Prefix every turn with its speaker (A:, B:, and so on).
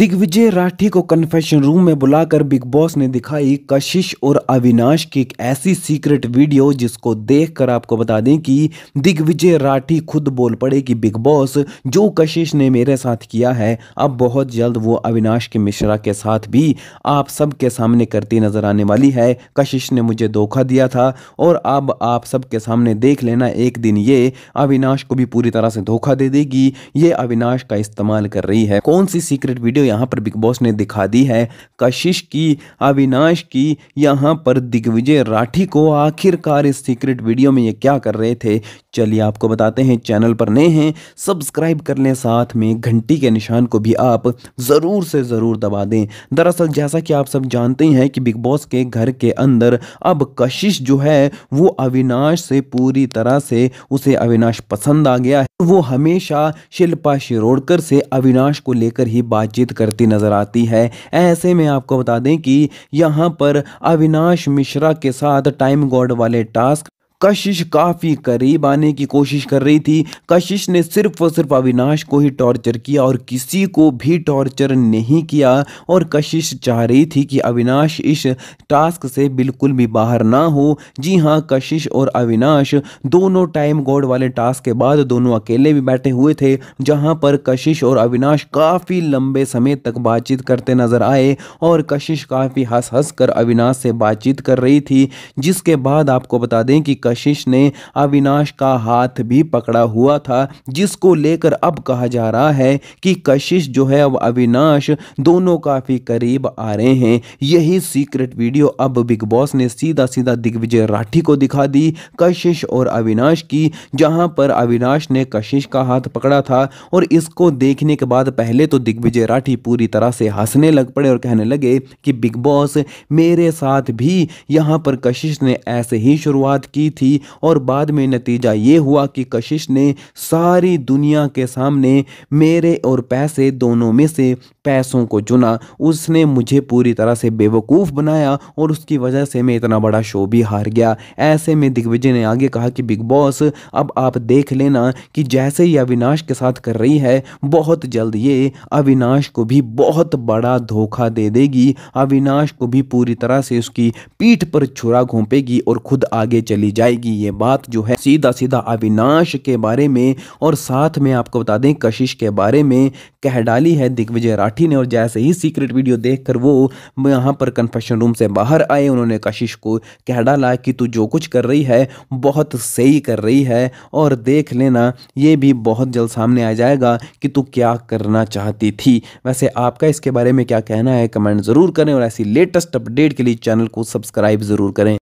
A: दिग्विजय राठी को confession room में बुलाकर बिग बॉस ने दिखाई कशिश और अविनाश की एक ऐसी सीक्रेट वीडियो जिसको देखकर आपको बता दें कि दिग्विजय राठी खुद बोल पड़े कि बिग बॉस जो कशिश ने मेरे साथ किया है अब बहुत जल्द वो अविनाश के मिश्रा के साथ भी आप सबके सामने करती नजर आने वाली है कशिश ने मुझे धोखा दिया था और अब आप सबके सामने देख लेना एक दिन ये अविनाश को भी पूरी तरह से धोखा दे देगी ये अविनाश का इस्तेमाल कर रही है कौन सी सीक्रेट वीडियो यहाँ पर बिग बॉस ने दिखा दी है कशिश की अविनाश की यहाँ पर दिग्विजय राठी को आखिरकार इस सीक्रेट वीडियो में ये क्या कर रहे थे चलिए आपको बताते हैं चैनल पर नए हैं सब्सक्राइब कर लें साथ में घंटी के निशान को भी आप ज़रूर से ज़रूर दबा दें दरअसल जैसा कि आप सब जानते हैं कि बिग बॉस के घर के अंदर अब कशिश जो है वो अविनाश से पूरी तरह से उसे अविनाश पसंद आ गया है वो हमेशा शिल्पा शिरोडकर से अविनाश को लेकर ही बातचीत करती नज़र आती है ऐसे में आपको बता दें कि यहाँ पर अविनाश मिश्रा के साथ टाइम गॉड वाले टास्क कशिश काफ़ी करीब आने की कोशिश कर रही थी कशिश ने सिर्फ और सिर्फ अविनाश को ही टॉर्चर किया और किसी को भी टॉर्चर नहीं किया और कशिश चाह रही थी कि अविनाश इस टास्क से बिल्कुल भी बाहर ना हो जी हाँ कशिश और अविनाश दोनों टाइम गॉड वाले टास्क के बाद दोनों अकेले भी बैठे हुए थे जहाँ पर कशिश और अविनाश काफ़ी लंबे समय तक बातचीत करते नजर आए और कशिश काफ़ी हंस हंस कर अविनाश से बातचीत कर रही थी जिसके बाद आपको बता दें कि कशिश ने अविनाश का हाथ भी पकड़ा हुआ था जिसको लेकर अब कहा जा रहा है कि कशिश जो है अब अविनाश दोनों काफ़ी करीब आ रहे हैं यही सीक्रेट वीडियो अब बिग बॉस ने सीधा सीधा दिग्विजय राठी को दिखा दी कशिश और अविनाश की जहां पर अविनाश ने कशिश का हाथ पकड़ा था और इसको देखने के बाद पहले तो दिग्विजय राठी पूरी तरह से हंसने लग पड़े और कहने लगे कि बिग बॉस मेरे साथ भी यहाँ पर कशिश ने ऐसे ही शुरुआत की थी और बाद में नतीजा ये हुआ कि कशिश ने सारी दुनिया के सामने मेरे और पैसे दोनों में से पैसों को चुना उसने मुझे पूरी तरह से बेवकूफ़ बनाया और उसकी वजह से मैं इतना बड़ा शो भी हार गया ऐसे में दिग्विजय ने आगे कहा कि बिग बॉस अब आप देख लेना कि जैसे ही अविनाश के साथ कर रही है बहुत जल्द ये अविनाश को भी बहुत बड़ा धोखा दे देगी अविनाश को भी पूरी तरह से उसकी पीठ पर छुरा घोंपेगी और खुद आगे चली जाए जाएगी ये बात जो है सीधा सीधा अविनाश के बारे में और साथ में आपको बता दें कशिश के बारे में कह डाली है दिग्विजय राठी ने और जैसे ही सीक्रेट वीडियो देखकर वो यहाँ पर कन्फेशन रूम से बाहर आए उन्होंने कशिश को कह डाला कि तू जो कुछ कर रही है बहुत सही कर रही है और देख लेना ये भी बहुत जल्द सामने आ जाएगा कि तू क्या करना चाहती थी वैसे आपका इसके बारे में क्या कहना है कमेंट ज़रूर करें और ऐसी लेटेस्ट अपडेट के लिए चैनल को सब्सक्राइब ज़रूर करें